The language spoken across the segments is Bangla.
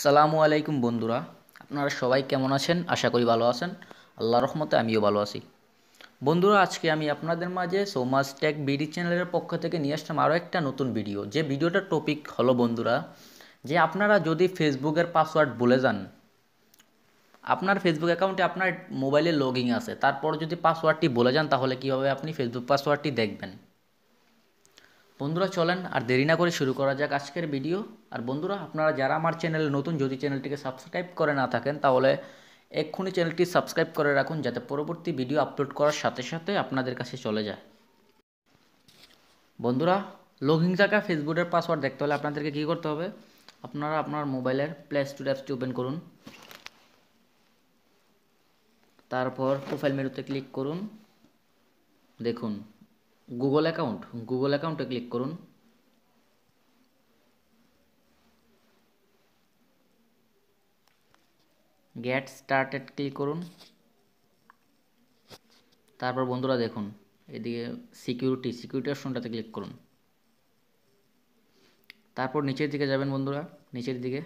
সালামু আলাইকুম বন্ধুরা আপনারা সবাই কেমন আছেন আশা করি ভালো আছেন আল্লাহ রহমতে আমিও ভালো আছি বন্ধুরা আজকে আমি আপনাদের মাঝে সোমাস টেক বিডি চ্যানেলের পক্ষ থেকে নিয়ে আসলাম আরও একটা নতুন ভিডিও যে ভিডিওটার টপিক হলো বন্ধুরা যে আপনারা যদি ফেসবুকের পাসওয়ার্ড ভুলে যান আপনার ফেসবুক অ্যাকাউন্টে আপনার মোবাইলে লগ আছে তারপর যদি পাসওয়ার্ডটি বলে যান তাহলে কীভাবে আপনি ফেসবুক পাসওয়ার্ডটি দেখবেন বন্ধুরা চলেন আর দেরি না করে শুরু করা যাক আজকের ভিডিও আর বন্ধুরা আপনারা যারা আমার চ্যানেল নতুন যদি চ্যানেলটিকে সাবস্ক্রাইব করে না থাকেন তাহলে এক্ষুনি চ্যানেলটি সাবস্ক্রাইব করে রাখুন যাতে পরবর্তী ভিডিও আপলোড করার সাথে সাথে আপনাদের কাছে চলে যায় বন্ধুরা লগিং থাকা ফেসবুকের পাসওয়ার্ড দেখতে হলে আপনাদেরকে কী করতে হবে আপনারা আপনার মোবাইলের প্লে স্টোর অ্যাপসটি ওপেন করুন তারপর প্রোফাইল মেরুতে ক্লিক করুন দেখুন গুগল অ্যাকাউন্ট গুগল অ্যাকাউন্টে ক্লিক করুন গেট স্টার্টেড ক্লিক করুন তারপর বন্ধুরা দেখুন এদিকে সিকিউরিটি সিকিউরিটি অপশনটাতে ক্লিক করুন তারপর নিচের দিকে যাবেন বন্ধুরা নিচের দিকে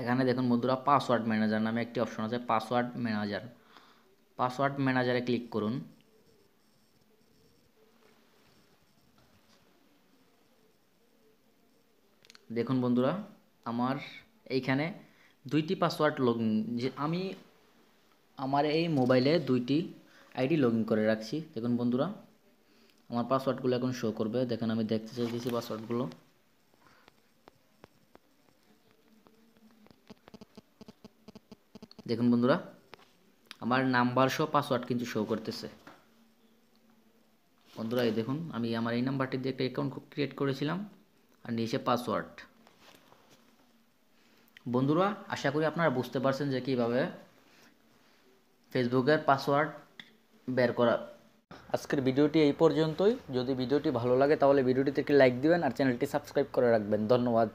এখানে দেখুন বন্ধুরা পাসওয়ার্ড ম্যানেজার নামে একটি অপশন আছে পাসওয়ার্ড ম্যানেজার পাসওয়ার্ড ম্যানেজারে ক্লিক করুন দেখুন বন্ধুরা আমার এইখানে দুইটি পাসওয়ার্ড লগ যে আমি আমার এই মোবাইলে দুইটি আইডি লগ করে রাখছি দেখুন বন্ধুরা আমার পাসওয়ার্ডগুলো এখন শো করবে দেখেন আমি দেখতে চাইতেছি পাসওয়ার্ডগুলো দেখুন বন্ধুরা আমার নাম্বার সহ পাসওয়ার্ড কিন্তু শো করতেছে বন্ধুরা এই দেখুন আমি আমার এই নাম্বারটি দিয়ে একটা অ্যাকাউন্ট ক্রিয়েট করেছিলাম আর নিচে পাসওয়ার্ড বন্ধুরা আশা করি আপনারা বুঝতে পারছেন যে কীভাবে ফেসবুকের পাসওয়ার্ড বের করা আজকের ভিডিওটি এই পর্যন্তই যদি ভিডিওটি ভালো লাগে তাহলে ভিডিওটিতে একটি লাইক দিবেন আর চ্যানেলটি সাবস্ক্রাইব করে রাখবেন ধন্যবাদ